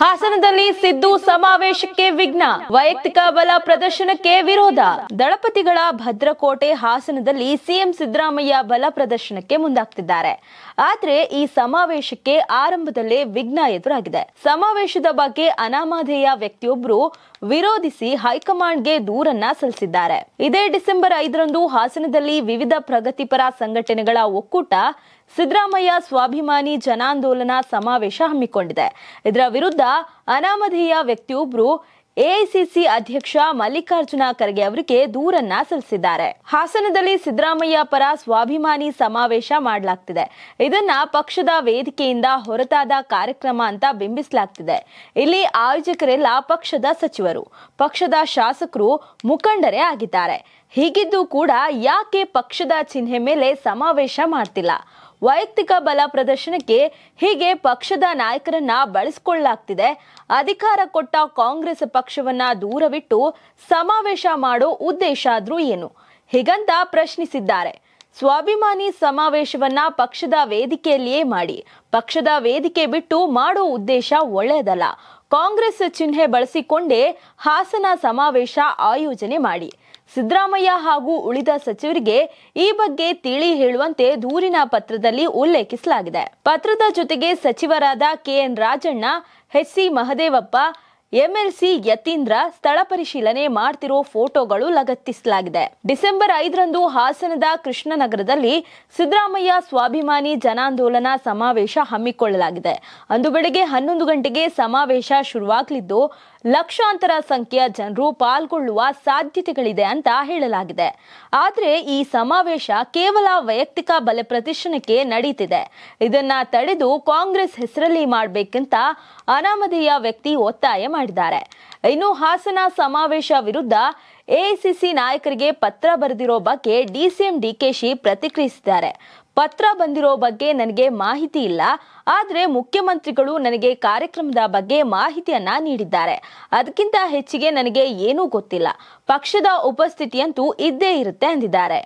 ಹಾಸನದಲ್ಲಿ ಸಿದ್ದು ಸಮಾವೇಶಕ್ಕೆ ವಿಘ್ನ ವೈಯಕ್ತಿಕ ಬಲ ಪ್ರದರ್ಶನಕ್ಕೆ ವಿರೋಧ ದಳಪತಿಗಳ ಭದ್ರಕೋಟೆ ಹಾಸನದಲ್ಲಿ ಸಿಎಂ ಸಿದ್ದರಾಮಯ್ಯ ಬಲ ಪ್ರದರ್ಶನಕ್ಕೆ ಮುಂದಾಗ್ತಿದ್ದಾರೆ ಆದ್ರೆ ಈ ಸಮಾವೇಶಕ್ಕೆ ಆರಂಭದಲ್ಲೇ ವಿಘ್ನ ಎದುರಾಗಿದೆ ಸಮಾವೇಶದ ಬಗ್ಗೆ ಅನಾಮಾಧೇಯ ವ್ಯಕ್ತಿಯೊಬ್ಬರು ವಿರೋಧಿಸಿ ಹೈಕಮಾಂಡ್ಗೆ ದೂರನ್ನ ಸಲ್ಲಿಸಿದ್ದಾರೆ ಇದೇ ಡಿಸೆಂಬರ್ ಐದರಂದು ಹಾಸನದಲ್ಲಿ ವಿವಿಧ ಪ್ರಗತಿಪರ ಸಂಘಟನೆಗಳ ಒಕ್ಕೂಟ ಸಿದ್ದರಾಮಯ್ಯ ಸ್ವಾಭಿಮಾನಿ ಜನಾಂದೋಲನ ಸಮಾವೇಶ ಹಮ್ಮಿಕೊಂಡಿದೆ ಇದರ ವಿರುದ್ಧ ಅನಾಮಧೇಯ ವ್ಯಕ್ತಿಯೊಬ್ಬರು ಎಐಸಿಸಿ ಅಧ್ಯಕ್ಷ ಮಲ್ಲಿಕಾರ್ಜುನ ಖರ್ಗೆ ಅವರಿಗೆ ದೂರನ್ನ ಸಲ್ಲಿಸಿದ್ದಾರೆ ಹಾಸನದಲ್ಲಿ ಸಿದ್ದರಾಮಯ್ಯ ಪರ ಸ್ವಾಭಿಮಾನಿ ಸಮಾವೇಶ ಮಾಡಲಾಗ್ತಿದೆ ಇದನ್ನ ಪಕ್ಷದ ವೇದಿಕೆಯಿಂದ ಹೊರತಾದ ಕಾರ್ಯಕ್ರಮ ಅಂತ ಬಿಂಬಿಸಲಾಗ್ತಿದೆ ಇಲ್ಲಿ ಆಯೋಜಕರೆಲ್ಲ ಪಕ್ಷದ ಸಚಿವರು ಪಕ್ಷದ ಶಾಸಕರು ಮುಖಂಡರೇ ಆಗಿದ್ದಾರೆ ಹೀಗಿದ್ದು ಕೂಡ ಯಾಕೆ ಪಕ್ಷದ ಚಿಹ್ನೆ ಮೇಲೆ ಸಮಾವೇಶ ಮಾಡ್ತಿಲ್ಲ ವೈಯಕ್ತಿಕ ಬಲ ಪ್ರದರ್ಶನಕ್ಕೆ ಹೀಗೆ ಪಕ್ಷದ ನಾಯಕರನ್ನ ಬಳಸಿಕೊಳ್ಳಲಾಗ್ತಿದೆ ಅಧಿಕಾರ ಕೊಟ್ಟ ಕಾಂಗ್ರೆಸ್ ಪಕ್ಷವನ್ನ ದೂರವಿಟ್ಟು ಸಮಾವೇಶ ಮಾಡೋ ಉದ್ದೇಶ ಆದ್ರೂ ಏನು ಹೀಗಂತ ಪ್ರಶ್ನಿಸಿದ್ದಾರೆ ಸ್ವಾಭಿಮಾನಿ ಸಮಾವೇಶವನ್ನ ಪಕ್ಷದ ವೇದಿಕೆಯಲ್ಲಿಯೇ ಮಾಡಿ ಪಕ್ಷದ ವೇದಿಕೆ ಬಿಟ್ಟು ಮಾಡೋ ಉದ್ದೇಶ ಒಳ್ಳೆಯದಲ್ಲ ಕಾಂಗ್ರೆಸ್ ಚಿಹ್ನೆ ಬಳಸಿಕೊಂಡೇ ಹಾಸನ ಸಮಾವೇಶ ಆಯೋಜನೆ ಮಾಡಿ ಸಿದ್ದರಾಮಯ್ಯ ಹಾಗೂ ಉಳಿದ ಸಚಿವರಿಗೆ ಈ ಬಗ್ಗೆ ತಿಳಿ ಹೇಳುವಂತೆ ದೂರಿನ ಪತ್ರದಲ್ಲಿ ಉಲ್ಲೇಖಿಸಲಾಗಿದೆ ಪತ್ರದ ಜೊತೆಗೆ ಸಚಿವರಾದ ಕೆಎನ್ ರಾಜಣ್ಣ ಎಚ್ಸಿ ಮಹದೇವಪ್ಪ ಎಂಎಲ್ಸಿ ಯತೀಂದ್ರ ಸ್ಥಳ ಪರಿಶೀಲನೆ ಮಾಡ್ತಿರೋ ಫೋಟೋಗಳು ಲಗತ್ತಿಸಲಾಗಿದೆ ಡಿಸೆಂಬರ್ ಐದರಂದು ಹಾಸನದ ಕೃಷ್ಣನಗರದಲ್ಲಿ ಸಿದ್ದರಾಮಯ್ಯ ಸ್ವಾಭಿಮಾನಿ ಜನಾಂದೋಲನ ಸಮಾವೇಶ ಹಮ್ಮಿಕೊಳ್ಳಲಾಗಿದೆ ಅಂದು ಬೆಳಗ್ಗೆ ಹನ್ನೊಂದು ಗಂಟೆಗೆ ಸಮಾವೇಶ ಶುರುವಾಗಲಿದ್ದು ಲಕ್ಷಾಂತರ ಸಂಖ್ಯೆಯ ಜನರು ಪಾಲ್ಗೊಳ್ಳುವ ಸಾಧ್ಯತೆಗಳಿದೆ ಅಂತ ಹೇಳಲಾಗಿದೆ ಆದರೆ ಈ ಸಮಾವೇಶ ಕೇವಲ ವೈಯಕ್ತಿಕ ಬಲೆ ಪ್ರತಿಷ್ಠಾನಕ್ಕೆ ನಡೀತಿದೆ ಇದನ್ನ ತಡೆದು ಕಾಂಗ್ರೆಸ್ ಹೆಸರಲ್ಲಿ ಮಾಡಬೇಕಂತ ಅನಾಮಧೇಯ ವ್ಯಕ್ತಿ ಒತ್ತಾಯ ಮಾಡಿದ್ದಾರೆ ಇನ್ನು ಹಾಸನ ಸಮಾವೇಶ ವಿರುದ್ಧ ಎಐಸಿಸಿ ನಾಯಕರಿಗೆ ಪತ್ರ ಬರೆದಿರೋ ಬಗ್ಗೆ ಡಿಸಿಎಂ ಡಿಕೆಶಿ ಪ್ರತಿಕ್ರಿಯಿಸಿದ್ದಾರೆ ಪತ್ರ ಬಂದಿರೋ ಬಗ್ಗೆ ನನಗೆ ಮಾಹಿತಿ ಇಲ್ಲ ಆದರೆ ಮುಖ್ಯಮಂತ್ರಿಗಳು ನನಗೆ ಕಾರ್ಯಕ್ರಮದ ಬಗ್ಗೆ ಮಾಹಿತಿಯನ್ನ ನೀಡಿದ್ದಾರೆ ಅದಕ್ಕಿಂತ ಹೆಚ್ಚಿಗೆ ನನಗೆ ಏನೂ ಗೊತ್ತಿಲ್ಲ ಪಕ್ಷದ ಉಪಸ್ಥಿತಿಯಂತೂ ಇದ್ದೇ ಇರುತ್ತೆ ಎಂದಿದ್ದಾರೆ